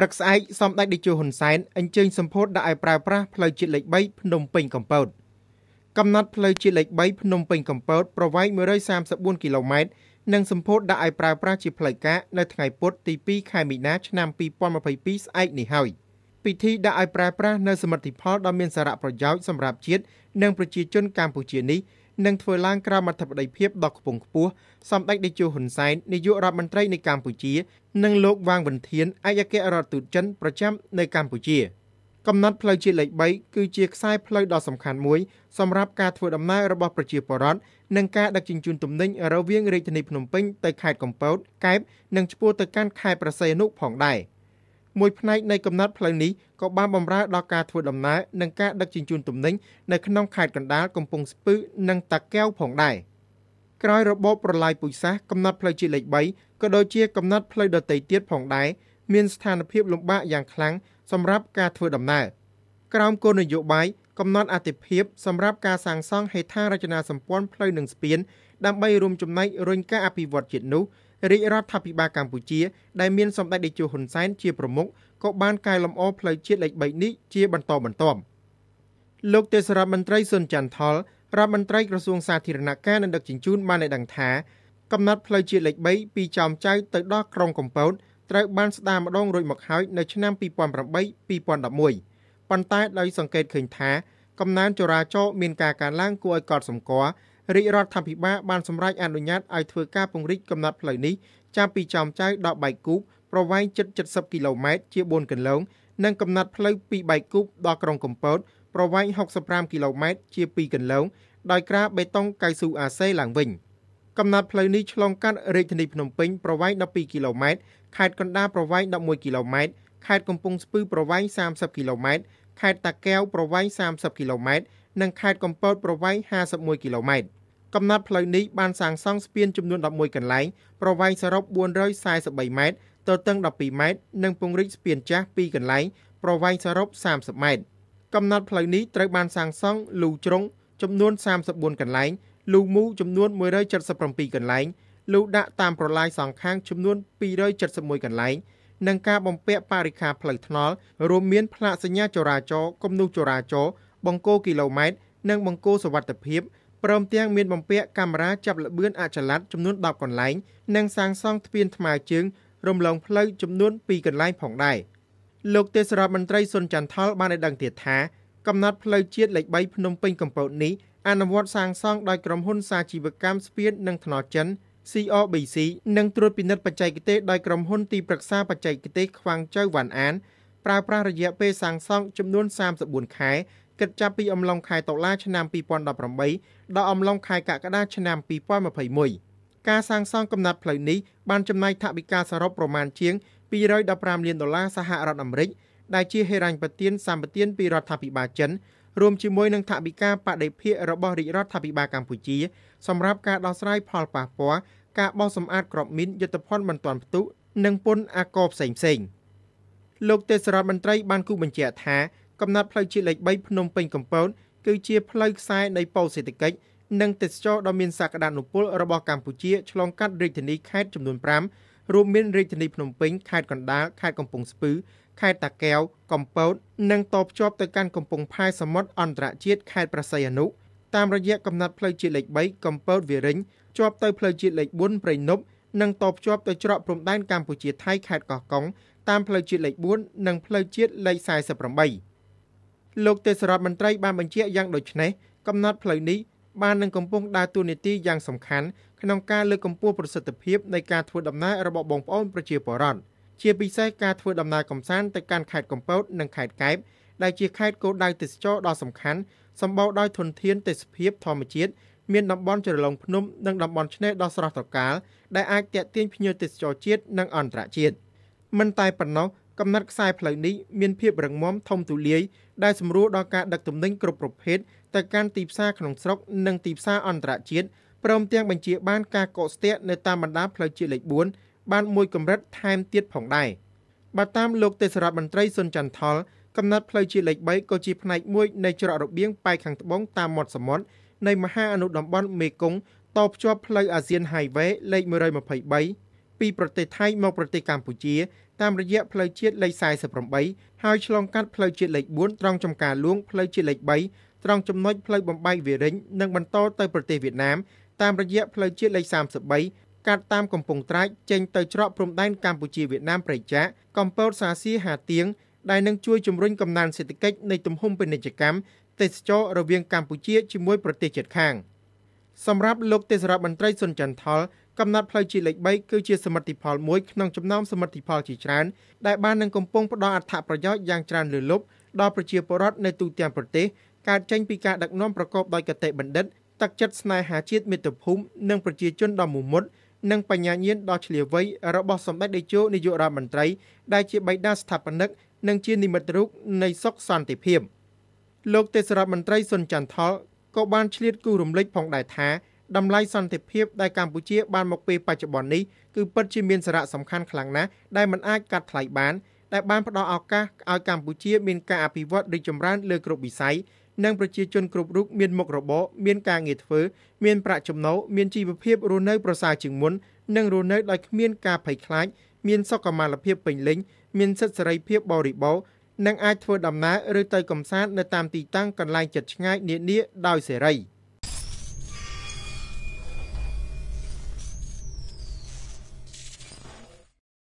ព្រឹកស្អែកសម្ដេចតេជោហ៊ុនសែនអញ្ជើញសម្ពោធដាក់ឲ្យប្រើប្រាស់ផ្លូវជាតិលេខ3ភ្នំពេញកំពតកំណត់ផ្លូវជាតិលេខ3ភ្នំពេញកំពតប្រវែង134គីឡូម៉ែត្រនិងសម្ពោធដាក់ឲ្យប្រើប្រាស់ជាផ្លូវការនៅថ្ងៃពុធទី2ខែមីនាឆ្នាំ2022ស្អែកនេះហើយពិធីដាក់ឲ្យប្រើប្រាស់នៅសមិទ្ធផលដ៏មានសារៈប្រយោជន៍សម្រាប់ជាតិនិងប្រជាជនកម្ពុជានេះនឹងធ្វើឡើងក្រោមអធិបតីភាពដ៏ខ្ពង់ខ្ពស់សម្ដេចតេជោហ៊ុនសែននាយករដ្ឋមន្ត្រីនៃកម្ពុជានិងលោកវ៉ាងវិនធានឯកអគ្គរដ្ឋទូតចិនប្រចាំនៅកម្ពុជា កំណត់ផ្លូវជាតិលេខ3គឺជាខ្សែផ្លូវដ៏សំខាន់មួយ សម្រាប់ការធ្វើដំណើររបស់ប្រជាពលរដ្ឋនិងការដឹកជញ្ជូនទំនិញរវាងរាជធានីភ្នំពេញទៅខេត្តកំពតកែបនិងឆ្ពោះទៅកាន់ខេត្តប្រស័យអនុផងដែរ។មួយផ្នែកនៃកំណត់ផ្លូវនេះក៏បានបម្រើដល់ការធ្វើដំណើរនិងការដឹកជញ្ជូនទំនិញនៅក្នុងខេត្តកណ្ដាលកំពង់ស្ពឺនិងតាកែវផងដែរក្រោយរបបប្រឡាយពូជសាសន៍កំណត់ផ្លូវជាតិលេខ3ក៏ដូចជាកំណត់ផ្លូវដទៃទៀតផងដែរមានស្ថានភាពលំបាកយ៉ាងខ្លាំងសម្រាប់ការធ្វើដំណើរក្រោមគោលនយោបាយកំណត់អតិភិបសម្រាប់ការសាងសង់ហេដ្ឋារចនាសម្ព័ន្ធផ្លូវនិងស្ពាន ដើម្បីរួមចំណែករុញការអភិវឌ្ឍជាតិនោះរាជរដ្ឋាភិបាលកម្ពុជាដែលមានសម្ដេចតេជោហ៊ុនសែនជាប្រមុខក៏បានកែលម្អផ្លូវជាតិលេខ3នេះជាបន្តបន្ទាប់លោកទេសរដ្ឋមន្ត្រីសុនច័ន្ទថលរដ្ឋមន្ត្រីក្រសួងសាធារណការនិងដឹកជញ្ជូនបានឲ្យដឹងថាកំណត់ផ្លូវជាតិលេខ3ពីចោមចៅទៅដល់ក្រុងកំពតត្រូវបានស្ដារម្ដងរួចមកហើយនៅឆ្នាំ2008 2011ប៉ុន្តែដោយសង្កេតឃើញថាកំណើនចរាចរណ៍មានការកើនឡើងគួរឲ្យកត់សម្គាល់រាជរដ្ឋាភិបាលបានសម្រេចអនុញ្ញាតឲ្យធ្វើការពង្រីកកំណត់ផ្លូវនេះចាប់ពីចោមចៅដល់បៃគូបប្រវែងជិត70គីឡូម៉ែត្រជា4គន្លង និងកំណត់ផ្លូវពីបៃគូបដល់ក្រុងកំពតប្រវែង65គីឡូម៉ែត្រជា2គន្លងដោយក្រារបេតុងកៅស៊ូអាសេឡើងវិញកំណត់ផ្លូវនេះឆ្លងកាត់រាជធានីភ្នំពេញប្រវែង12គីឡូម៉ែត្រខេត្តកណ្ដាលប្រវែង11គីឡូម៉ែត្រខេត្តកំពង់ស្ពឺប្រវែង30 គីឡូម៉ែត្រខេត្តតាកែវប្រវែង30គីឡូម៉ែត្រនិងខេត្តកំពតប្រវែង51គីឡូម៉ែត្រកំណត់ផ្លូវនេះបានសាងសង់ស្ពានចំនួន11កន្លែងប្រវែងសរុប443ម៉ែត្រទទឹង12ម៉ែត្រនិងពង្រីកស្ពានចាស់2កន្លែងប្រវែងសរុប30ម៉ែត្រកំណត់ផ្លូវនេះត្រូវបានសាងសង់លូជ្រុង ចំនួន34កន្លែងលូមូចំនួន177កន្លែងលូដាក់តាមប្រឡាយសងខាងចំនួន271កន្លែងនិងការបំពាក់បរិខាផ្លូវថ្នល់រួមមានផ្លាកសញ្ញាចរាចរណ៍គំនូសចរាចរណ៍បង្គោលគីឡូម៉ែត្រនិងបង្គោលសុវត្ថិភាពព្រមទាំងមានបំពាក់កាមេរ៉ាចាប់ល្បឿនអចល័តចំនួន10កន្លែង និងសាងសង់ទ្វារថ្មើរជើងរំលងផ្លូវចំនួន2កន្លែងផងដែរលោកទេសរដ្ឋមន្ត្រីសុនចន្ទថលបានឲ្យដឹងទៀតថាកំណត់ផ្លូវជាតិលេខ3ភ្នំពេញកំពតនេះអនុវត្តសាងសង់ដោយក្រុមហ៊ុន សាជីវកម្មស្ពាននិងថ្នល់ចិន CRBC និងត្រួតពិនិត្យបច្ចេកទេសដោយក្រុមហ៊ុនទីប្រឹក្សាបច្ចេកទេសខ្វាងចៅវ៉ាន់អានប្រើប្រាស់រយៈពេលសាងសង់ចំនួន34ខែគិតចាប់ពីអំឡុងខែតុលាឆ្នាំ2018ដល់អំឡុងខែកក្កដាឆ្នាំ2021ការសាងសង់កំណត់ផ្លូវនេះបានចំណាយថវិកាសរុបប្រមាណជាង215លានដុល្លារសហរដ្ឋអាមេរិកដែលជាហេរញ្ញប្បទានសម្បទានពីរដ្ឋាភិបាលចិនរួមជាមួយនឹងថវិកាបដិភិករបស់រាជរដ្ឋាភិបាលកម្ពុជា សម្រាប់ការដោះស្រាយផលប៉ះពាល់ការបោះសម្អាតក្របមីនយុទ្ធភ័ណ្ឌបន្ទាន់ផ្ទុះនិងពន្ធអាករផ្សេងៗ។លោកទេសរដ្ឋមន្ត្រីបានគូបញ្ជាក់ថា កំណត់ផ្លូវជាតិលេខ3ភ្នំពេញកំពតគឺជាផ្លូវខ្សែនៃពោសេដ្ឋកិច្ចនិងទេសចរដ៏មានសក្តានុពលរបស់កម្ពុជាឆ្លងកាត់រាជធានីខេត្តចំនួន5រួមមានរាជធានីភ្នំពេញខេត្តកណ្ដាលខេត្តកំពង់ស្ពឺខេត្តតាកែវកំពតនិងតភ្ជាប់ទៅកាន់កំពង់ផែសមុទ្រអន្តរជាតិខេត្តប្រស័យអនុតាមរយៈកំណត់ផ្លូវជាតិលេខ3កំពតវិរិញជាប់ទៅផ្លូវជាតិលេខ4ព្រៃនប់និងតភ្ជាប់ទៅច្រកព្រំដែនកម្ពុជាថៃខេត្តកោះកុងតាមផ្លូវជាតិលេខ4និងផ្លូវជាតិលេខ48លោកទេសរដ្ឋមន្ត្រី បានបញ្ជាក់យ៉ាងដូចនេះកំណត់ផ្លូវនេះបាននឹងកំពុងដើរតួនាទីយ៉ាងសំខាន់ក្នុងការលើកកម្ពស់ប្រសិទ្ធភាពនៃការធ្វើដំណើររបស់បងប្អូនប្រជាពលរដ្ឋជាពិសេសការធ្វើដំណើរកម្សាន្តទៅកាន់ខេត្តកំពតនិងខេត្តកែបដែលជាខេត្តគោលដៅទេសចរដ៏សំខាន់សម្បូរដោយធនធានទេសភាពធម្មជាតិមានតំបន់ជ្រលងភ្នំនិងតំបន់ឆ្នេរដ៏ស្រស់ត្រកាលដែលអាចទាក់ទាញភ្ញៀវទេសចរជាតិនិងអន្តរជាតិ។មិនតែប៉ុណ្ណោះកំណត់ខ្សែផ្លូវនេះមានភាពរឹងមាំធំទូលាយ ដែលសម្រួលដល់ការ ដឹកទំនិញគ្រប់ប្រភេទទៅកាន់ទីផ្សារក្នុងស្រុកនិងទីផ្សារអន្តរជាតិព្រមទាំងបញ្ជា បានការកកស្ទះនៅតាមបណ្ដាផ្លូវជាតិលេខ4បានមួយកម្រិត ថែមទៀតផងដែរបើតាមលោកទេសរដ្ឋមន្ត្រីសុនចន្ទថលកំណត់ផ្លូវជាតិលេខ3ក៏ជាផ្នែកមួយនៃច្រករបៀងប៉ែកខាងត្បូងតាមមាត់សមុទ្រនៃមហាអនុតំបន់មេគង្គតភ្ជាប់ផ្លូវអាស៊ាន Highway លេខ123ពីប្រទេសថៃមកប្រទេសកម្ពុជា តាមរយៈផ្លូវជាតិលេខ48ហើយឆ្លងកាត់ផ្លូវជាតិលេខ4ត្រង់ចំការលួងផ្លូវជាតិលេខ3ត្រង់ចំណុចផ្លូវបំបែកវិរិញនិងបន្តទៅប្រទេសវៀតណាមតាមរយៈផ្លូវជាតិលេខ33កាត់តាមកំពង់ត្រាចចេញទៅច្រកព្រំដែនកម្ពុជាវៀតណាមប្រៃចាកកំពតសាសៀហាទៀងដែលនឹងជួយជំរុញកំណើនសេដ្ឋកិច្ចនៃទំហំពាណិជ្ជកម្មទេសចររវាងកម្ពុជាជាមួយ ប្រទេសជិតខាងសម្រាប់លោកទេសរដ្ឋមន្ត្រីសុនចន្ទថលកំណត់ផ្លូវជាតិលេខ3គឺជាសមិទ្ធផលមួយក្នុងចំណោមសមិទ្ធផលជាច្រើនដែលបាននឹងកំពុងផ្ដល់អត្ថប្រយោជន៍យ៉ាងច្រើនលើលប់ដល់ប្រជាពលរដ្ឋនៅទូទាំងប្រទេសកើតចេញពីការដឹកនាំប្រកបដោយគតិបណ្ឌិតទឹកចិត្តស្នេហាជាតិមាតុភូមិនិងប្រជាជនដ៏មមុតនិងបញ្ញាញាណដ៏ឆ្លៀវវៃរបស់សម្ដេចតេជោនាយករដ្ឋមន្ត្រីដែលជាបេដាស្ថាបនិកនិងជានិមិត្តរូបនៃសុខសន្តិភាពលោកទេសរដ្ឋមន្ត្រីសុនចន្ទថលក៏បានឆ្លៀតគូរំលេចផងដែរថាតម្លៃសន្តិភាពដែលកម្ពុជាបានមកពេលបច្ចុប្បន្ននេះគឺពិតជាមានសារៈសំខាន់ខ្លាំងណាស់ដែលមិនអាចកាត់ថ្លៃបានដែលបានផ្ដល់ឱកាសឲ្យកម្ពុជាមានការអភិវឌ្ឍរីកចម្រើនលើគ្រប់វិស័យនិងប្រជាជនគ្រប់រូបមានមុខរបរមានការងារធ្វើ មានប្រាក់ចំណូលមានជីវភាពរស់នៅប្រសើរជាងមុននិងរស់នៅដោយគ្មានការភ័យខ្លាចមានសុខុមាលភាពពេញលេញ មានសិទ្ធិសេរីភាពបរិបូរណ៍និងអាចធ្វើដំណើរឬទៅកំសាន្តនៅតាមទីតាំងកន្លែងចិត្តឆ្ងាយនានាដោយសេរី។